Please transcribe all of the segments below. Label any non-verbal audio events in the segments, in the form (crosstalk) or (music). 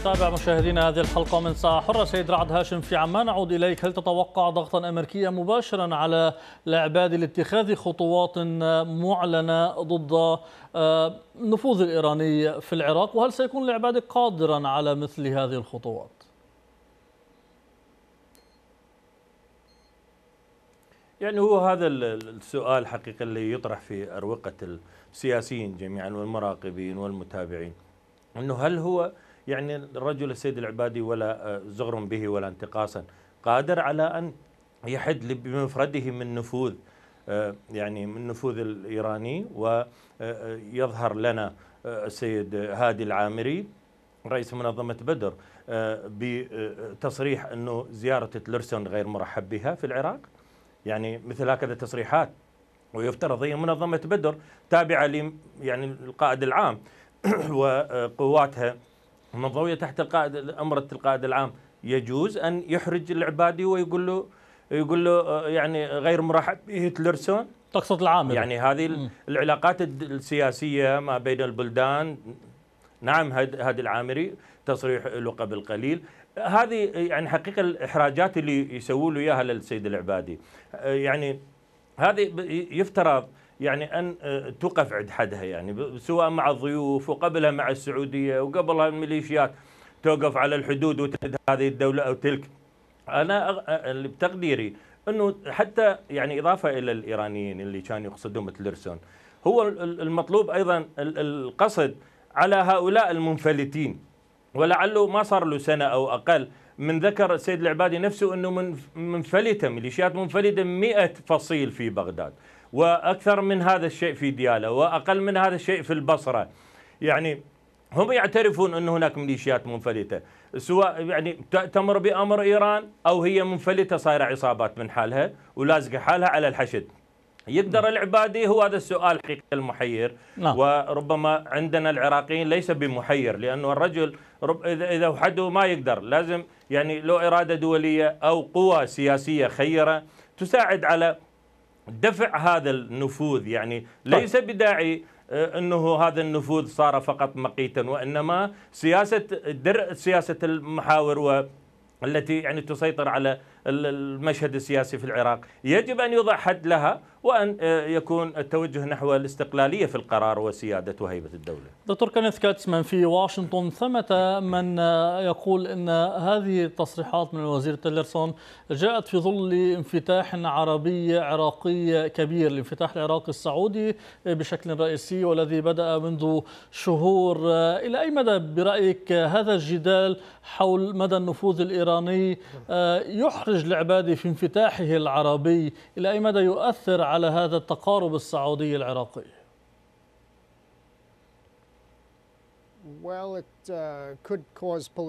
نتابع مشاهدينا هذه الحلقة من ساعة حرة سيد رعد هاشم في عمان أعود إليك هل تتوقع ضغطا أمريكيا مباشرا على العباد لاتخاذ خطوات معلنة ضد آه، النفوذ الإيراني في العراق وهل سيكون العباد قادرا على مثل هذه الخطوات؟ يعني هو هذا السؤال حقيقة اللي يطرح في أروقة السياسيين جميعا والمراقبين والمتابعين أنه هل هو يعني الرجل السيد العبادي ولا آه، زغر به ولا انتقاصا قادر على أن يحد بمفرده من نفوذ آه، يعني من نفوذ الإيراني ويظهر آه، لنا السيد هادي العامري رئيس منظمة بدر بتصريح أنه زيارة تلرسون غير مرحب بها في العراق يعني مثل هكذا تصريحات ويفترض هي منظمة بدر تابعة يعني القائد العام (clears throat) وقواتها النظويه تحت القائد امر القائد العام يجوز ان يحرج العبادي ويقول له يقول له آه، يعني غير مرحب بهتلرسون تقصد العامل يعني هذه م. العلاقات السياسيه ما بين البلدان نعم هادي العامري تصريح له قبل قليل هذه يعني حقيقه الاحراجات اللي يسووا له اياها للسيد العبادي آه، يعني هذه يفترض يعني ان آه، تقف عند حدها يعني سواء مع الضيوف وقبلها مع السعوديه وقبلها الميليشيات توقف على الحدود وتد هذه الدوله او تلك انا آه، اللي بتقديري انه حتى يعني اضافه الى الايرانيين اللي كانوا يقصدون مثل هو المطلوب ايضا القصد على هؤلاء المنفلتين ولعله ما صار له سنه او اقل من ذكر السيد العبادي نفسه انه منفلته ميليشيات منفلته 100 فصيل في بغداد واكثر من هذا الشيء في دياله واقل من هذا الشيء في البصره يعني هم يعترفون ان هناك ميليشيات منفلته سواء يعني تمر بامر ايران او هي منفلته صايره عصابات من حالها ولازقه حالها على الحشد يقدر العبادي هو هذا السؤال حقيقة المحير نعم. وربما عندنا العراقيين ليس بمحير لأنه الرجل رب إذا وحده ما يقدر لازم يعني لو إرادة دولية أو قوى سياسية خيرة تساعد على دفع هذا النفوذ يعني طيب. ليس بداعي آه، انه هذا النفوذ صار فقط مقيتا وانما سياسه درء سياسه المحاور والتي التي يعني تسيطر على المشهد السياسي في العراق يجب أن يوضع حد لها وأن آه، يكون التوجه نحو الاستقلالية في القرار وسيادة وهيبة الدولة دكتور كينيث كاتسمان في واشنطن ثمة من آه، يقول أن هذه التصريحات من الوزير تيلرسون جاءت في ظل انفتاح عربي عراقي كبير الانفتاح العراقي السعودي بشكل رئيسي والذي بدأ منذ شهور آه، إلى أي مدى برأيك هذا الجدال حول مدى النفوذ الإيراني يحرق المخرج العبادي في انفتاحه العربي إلى أي مدى يؤثر على هذا التقارب السعودي العراقي uh,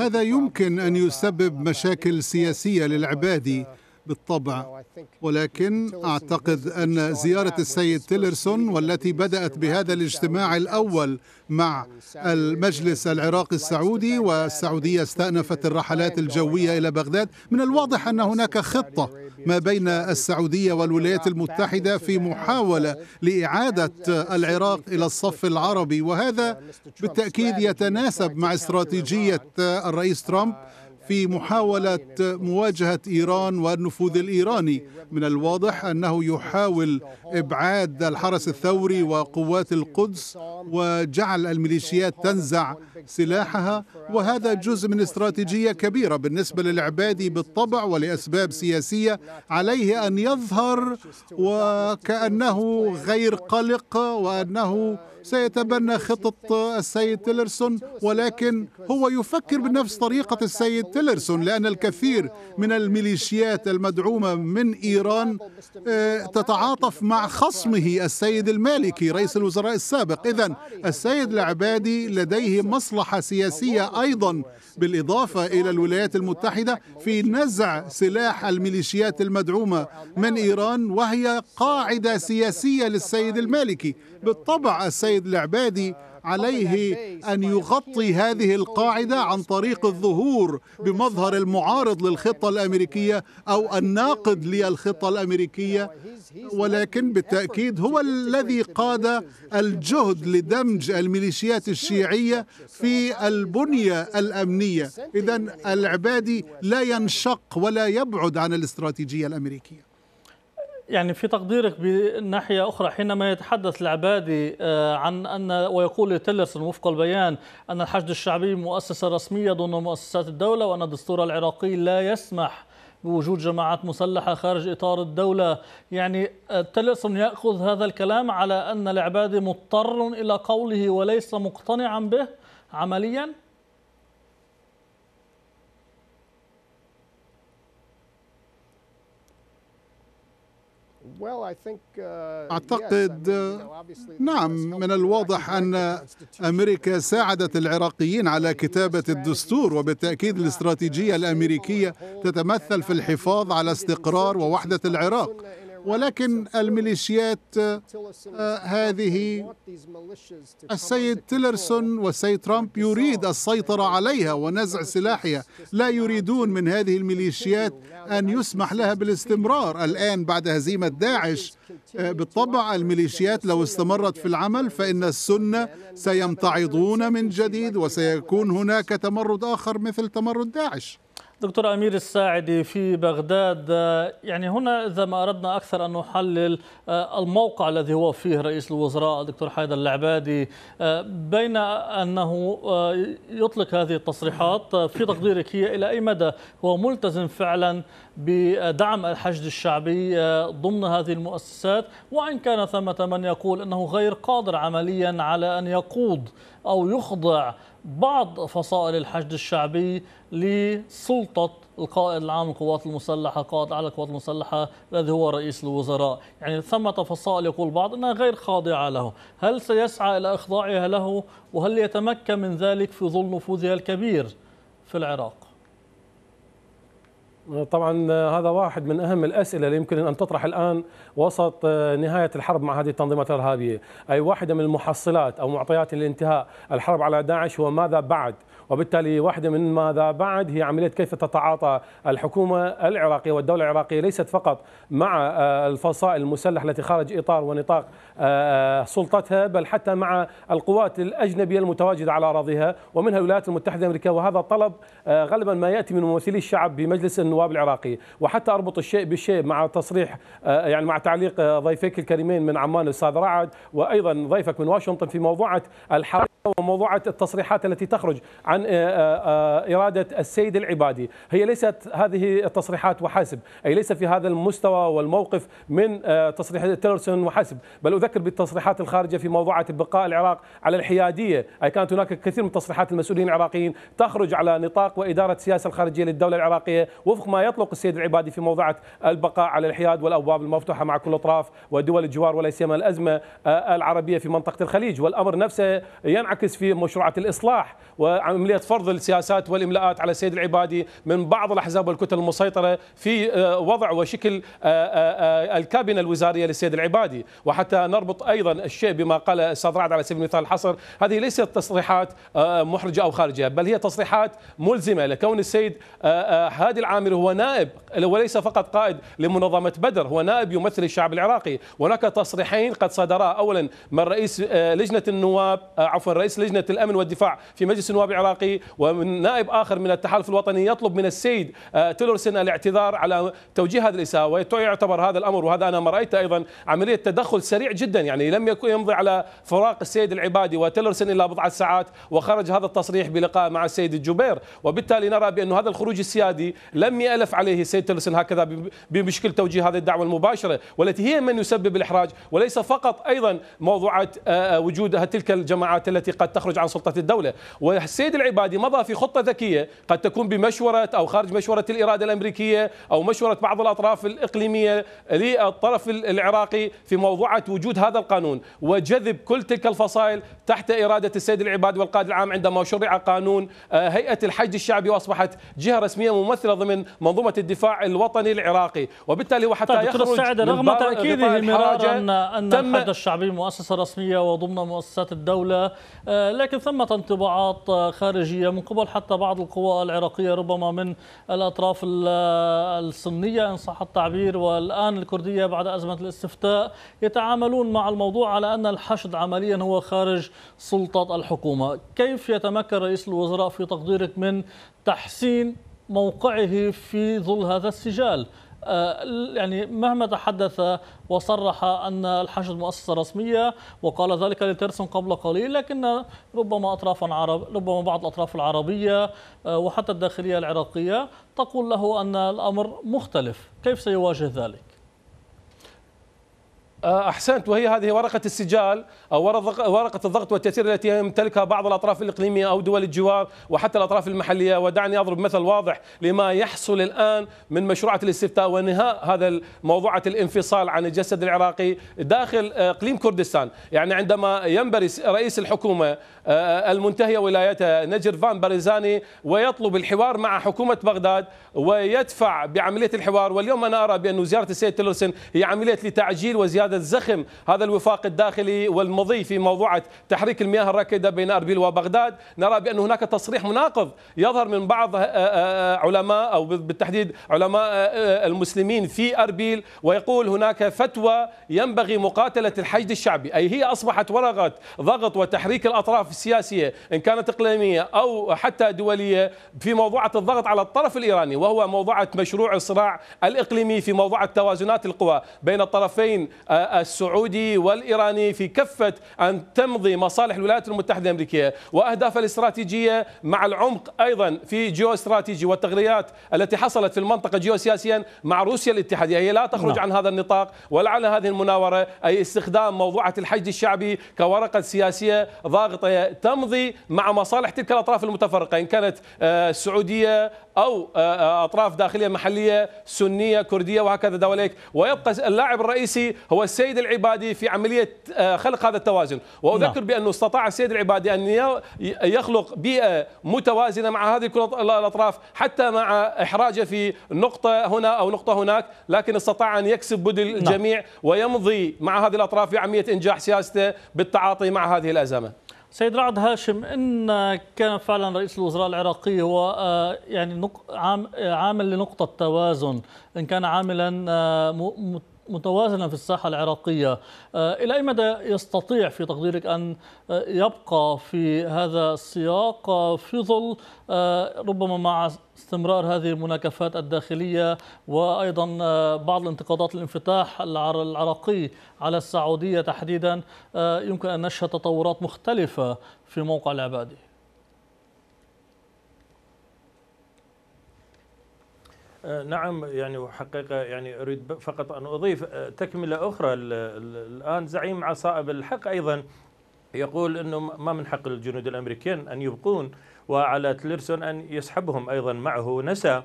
هذا يمكن أن uh, يسبب مشاكل سياسية للعبادي بالطبع ولكن أعتقد أن زيارة السيد تيلرسون والتي بدأت بهذا الاجتماع الأول مع المجلس العراقي السعودي uh, والسعودية استأنفت الرحلات الجوية إلى بغداد من الواضح أن هناك خطة ما بين السعودية والولايات المتحدة في محاولة لإعادة uh, العراق إلى الصف uh, العربي وهذا بالتأكيد يتناسب مع استراتيجية الرئيس ترامب في محاولة مواجهة إيران والنفوذ الإيراني من الواضح أنه يحاول إبعاد الحرس الثوري وقوات القدس وجعل الميليشيات تنزع سلاحها وهذا جزء من استراتيجية كبيرة بالنسبة للعبادي بالطبع ولأسباب سياسية عليه أن يظهر وكأنه غير قلق وأنه سيتبنى خطط السيد تيلرسون ولكن هو يفكر بنفس طريقة السيد تيلرسون لأن الكثير من الميليشيات المدعومة من إيران آه، تتعاطف مع خصمه السيد المالكي رئيس الوزراء السابق إذا السيد العبادي لديه مصلحة سياسية أيضا بالإضافة إلى الولايات المتحدة في نزع سلاح الميليشيات المدعومة من إيران وهي قاعدة سياسية للسيد المالكي بالطبع السيد العبادي عليه أن يغطي هذه القاعدة عن طريق الظهور بمظهر المعارض للخطة الأمريكية أو الناقد للخطة الأمريكية ولكن بالتأكيد هو الذي قاد الجهد لدمج الميليشيات الشيعية في البنية الأمنية إذا العبادي لا ينشق ولا يبعد عن الاستراتيجية الأمريكية يعني في تقديرك بناحية أخرى حينما يتحدث العبادي آه، عن أن ويقول تيلرسون وفق البيان أن الحشد الشعبي مؤسسة رسمية ضمن مؤسسات الدولة وأن الدستور العراقي لا يسمح بوجود جماعات مسلحة خارج إطار الدولة يعني آه، تيلرسون يأخذ هذا الكلام على أن العبادي مضطر إلى قوله وليس مقتنعا به عمليا Uh, أعتقد نعم من الواضح أن أمريكا ساعدت العراقيين على كتابة الدستور وبالتأكيد الاستراتيجية الأمريكية تتمثل في الحفاظ على استقرار ووحدة العراق ولكن الميليشيات آه، هذه السيد تيلرسون والسيد ترامب يريد السيطرة عليها ونزع سلاحها لا يريدون من هذه الميليشيات أن يسمح لها بالاستمرار الآن بعد هزيمة داعش آه، بالطبع الميليشيات لو استمرت في العمل فإن السنة سيمتعضون من جديد وسيكون هناك تمرد آخر مثل تمرد داعش دكتور أمير الساعدي في بغداد يعني هنا إذا ما أردنا أكثر أن نحلل آه، الموقع الذي هو فيه رئيس الوزراء دكتور حيدر العبادي آه، بين أنه آه، يطلق هذه التصريحات في تقديرك هي إلى أي مدى هو ملتزم فعلا بدعم الحشد الشعبي ضمن هذه المؤسسات وإن كان ثمة من يقول أنه غير قادر عمليا على أن يقود أو يخضع بعض فصائل الحشد الشعبي لسلطة القائد العام للقوات المسلحة قائد على القوات المسلحة الذي هو رئيس الوزراء يعني ثمة فصائل يقول بعض أنها غير خاضعة له هل سيسعى إلى إخضاعها له وهل يتمكن من ذلك في ظل نفوذها الكبير في العراق طبعا آه، هذا واحد من اهم الاسئله اللي يمكن ان تطرح الان وسط آه، نهايه الحرب مع هذه التنظيمات الارهابيه، اي واحده من المحصلات او معطيات الانتهاء الحرب على داعش هو ماذا بعد وبالتالي واحدة من ماذا بعد هي عملية كيف تتعاطى الحكومة العراقية والدولة العراقية ليست فقط مع آه، الفصائل المسلحة التي خارج إطار ونطاق آه، آه، سلطتها بل حتى مع القوات الأجنبية المتواجدة على أراضيها ومنها الولايات المتحدة الأمريكية وهذا طلب غالبا ما يأتي من ممثلي الشعب بمجلس النواب العراقي وحتى أربط الشيء بالشيء مع تصريح يعني مع تعليق ضيفيك الكريمين من عمان الأستاذ رعد وأيضا ضيفك من واشنطن في موضوعة الحرب وموضوعة التصريحات التي تخرج عن آه، آه، آه، إرادة السيد العبادي هي ليست هذه التصريحات وحسب أي ليس في هذا المستوى والموقف من تصريح تيلرسون وحسب بل أذكر بالتصريحات الخارجة في موضوعة بقاء العراق على الحيادية أي كانت هناك كثير من تصريحات المسؤولين العراقيين تخرج على نطاق وإدارة السياسة الخارجية للدولة العراقية وفق ما يطلق السيد العبادي في موضوعة البقاء على الحياد والأبواب المفتوحة مع كل أطراف ودول الجوار ولا سيما الأزمة العربية في منطقة الخليج والأمر نفسه ينعكس في مشروعة الإصلاح عمليه فرض السياسات والاملاءات على السيد العبادي من بعض الاحزاب والكتل المسيطره في آه، وضع وشكل آه، آه، الكابينه الوزاريه للسيد العبادي وحتى نربط ايضا الشيء بما قال الأستاذ رعد على سبيل المثال الحصر هذه ليست تصريحات محرجه او خارجه بل هي تصريحات ملزمه لكون السيد هادي العامري هو نائب وليس فقط قائد لمنظمه بدر هو نائب يمثل الشعب العراقي هناك تصريحين قد صدرا اولا من رئيس لجنه النواب عفوا رئيس لجنه الامن والدفاع في مجلس النواب العراقي العراقي نائب آخر من التحالف الوطني يطلب من السيد آه، تيلرسن الاعتذار على توجيه هذه الإساءة ويعتبر هذا الأمر وهذا أنا ما رأيته أيضا عملية تدخل سريع جدا يعني لم يكن يمضي على فراق السيد العبادي وتيلرسن إلا بضعة ساعات وخرج هذا التصريح بلقاء مع السيد الجبير وبالتالي نرى بأن هذا الخروج السيادي لم يألف عليه السيد تيلرسن هكذا بمشكل توجيه هذه الدعوة المباشرة والتي هي من يسبب الإحراج وليس فقط أيضا موضوعات آه، آه، وجود تلك الجماعات التي قد تخرج عن سلطة الدولة والسيد العبادي مضى في خطة ذكية قد تكون بمشورة أو خارج مشورة الإرادة الأمريكية أو مشورة بعض الأطراف الإقليمية للطرف العراقي في موضوعة وجود هذا القانون وجذب كل تلك الفصائل تحت إرادة السيد العبادي والقائد العام عندما شرع قانون آه، هيئة الحج الشعبي وأصبحت جهة رسمية ممثلة ضمن منظومة الدفاع الوطني العراقي وبالتالي وحتى طيب يخرج السعدة رغم تأكيده مرارا أن تم الحج الشعبي مؤسسة رسمية وضمن مؤسسات الدولة آه، لكن ثمة انطباعات آه، خارج خارجية من قبل حتى بعض القوى العراقية ربما من الأطراف الصنية إن صح التعبير والآن الكردية بعد أزمة الاستفتاء يتعاملون مع الموضوع على أن الحشد عمليا هو خارج سلطة الحكومة كيف يتمكن رئيس الوزراء في تقديرك من تحسين موقعه في ظل هذا السجال آه، يعني مهما تحدث وصرح أن الحشد مؤسسة رسمية وقال ذلك لترسون قبل قليل لكن ربما اطراف عرب ربما بعض الأطراف العربية آه، وحتى الداخلية العراقية تقول له أن الأمر مختلف كيف سيواجه ذلك؟ آه، احسنت وهي هذه ورقه السجال او ورقه الضغط والتاثير التي يمتلكها بعض الاطراف الاقليميه او دول الجوار وحتى الاطراف المحليه ودعني اضرب مثل واضح لما يحصل الان من مشروعات الاستفتاء وانهاء هذا موضوعه الانفصال عن الجسد العراقي داخل آه، اقليم كردستان، يعني عندما ينبري رئيس الحكومه آه، المنتهيه ولايتها نجر فان باريزاني ويطلب الحوار مع حكومه بغداد ويدفع بعمليه الحوار واليوم انا ارى بان زياره السيد تلرسن هي عمليه لتعجيل وزياده هذا الزخم هذا الوفاق الداخلي والمضي في موضوعة تحريك المياه الراكدة بين أربيل وبغداد نرى بأن هناك تصريح مناقض يظهر من بعض آه، آه، آه، علماء أو بالتحديد علماء المسلمين في أربيل ويقول هناك فتوى ينبغي مقاتلة الحشد الشعبي أي هي أصبحت ورقة ضغط وتحريك الأطراف السياسية إن كانت إقليمية أو حتى دولية في موضوعة الضغط على الطرف الإيراني وهو موضوعة مشروع الصراع الإقليمي في موضوعة توازنات القوى بين الطرفين السعودي والإيراني في كفة أن تمضي مصالح الولايات المتحدة الأمريكية وأهدافها الاستراتيجية مع العمق أيضا في جيو استراتيجي والتغريات التي حصلت في المنطقة جيوسياسيا مع روسيا الاتحادية هي لا تخرج نعم. عن هذا النطاق ولا عن هذه المناورة أي استخدام موضوعة الحشد الشعبي كورقة سياسية ضاغطة تمضي مع مصالح تلك الأطراف المتفرقة إن كانت السعودية آه، أو آه، آه، أطراف داخلية محلية سنية كردية وهكذا دواليك ويبقى اللاعب الرئيسي هو السيد العبادي في عملية آه، خلق هذا التوازن وأذكر نعم. بأنه استطاع السيد العبادي أن يخلق بيئة متوازنة مع هذه كل الأطراف حتى مع إحراجه في نقطة هنا أو نقطة هناك لكن استطاع أن يكسب بدل نعم. الجميع ويمضي مع هذه الأطراف في عملية إنجاح سياسته بالتعاطي مع هذه الأزمة سيد رعد هاشم ان كان فعلا رئيس الوزراء العراقي هو آه، يعني آه، عامل لنقطه توازن ان كان عاملا آه، متوازنا في الساحة العراقية آه، إلى أي مدى يستطيع في تقديرك أن آه، يبقى في هذا السياق آه، في ظل ربما مع استمرار هذه المناكفات الداخلية وأيضا بعض الانتقادات الانفتاح العراقي على السعودية تحديدا يمكن أن نشهد تطورات مختلفة في موقع العبادي آه، نعم يعني وحقيقة يعني أريد فقط أن أضيف آه، تكملة أخرى الآن زعيم عصائب الحق أيضا يقول أنه ما من حق الجنود الأمريكيين أن يبقون وعلى تليرسون أن يسحبهم أيضا معه نسى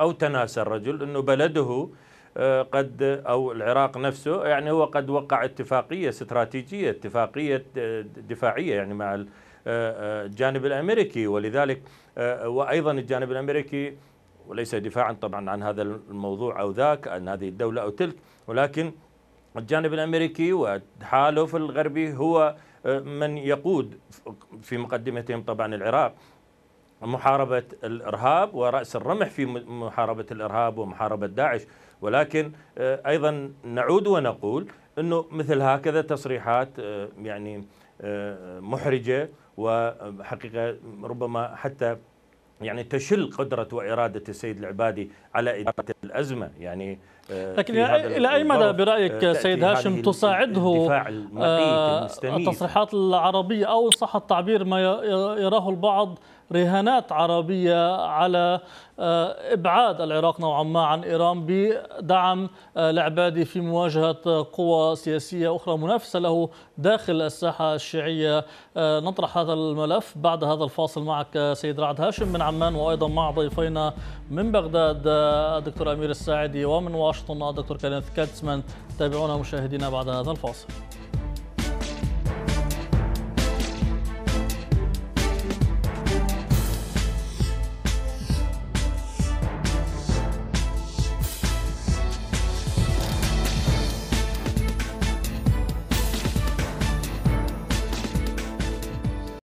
أو تناسى الرجل أنه بلده آه، قد أو العراق نفسه يعني هو قد وقع اتفاقية استراتيجية اتفاقية دفاعية يعني مع الجانب الأمريكي ولذلك وأيضا الجانب الأمريكي وليس دفاعا طبعا عن هذا الموضوع أو ذاك عن هذه الدولة أو تلك ولكن الجانب الأمريكي والتحالف الغربي هو آه، من يقود في مقدمتهم طبعا العراق محاربة الإرهاب ورأس الرمح في محاربة الإرهاب ومحاربة داعش ولكن آه، أيضا نعود ونقول أنه مثل هكذا تصريحات آه، يعني محرجة وحقيقة ربما حتى يعني تشل قدرة وإرادة السيد العبادي على إدارة الأزمة يعني آه، لكن إلى أي مدى برأيك آه، سيد هاشم تساعده آه، التصريحات العربية أو صح التعبير ما يراه البعض رهانات عربية على آه، إبعاد العراق نوعا ما عن إيران بدعم العبادي آه، في مواجهة قوى سياسية أخرى منافسة له داخل الساحة الشيعية آه، نطرح هذا الملف بعد هذا الفاصل معك سيد رعد هاشم من عمان وأيضا مع ضيفينا من بغداد الدكتور أمير الساعدي ومن واشنطن الدكتور كينيث كاتسمان تابعونا مشاهدينا بعد هذا الفاصل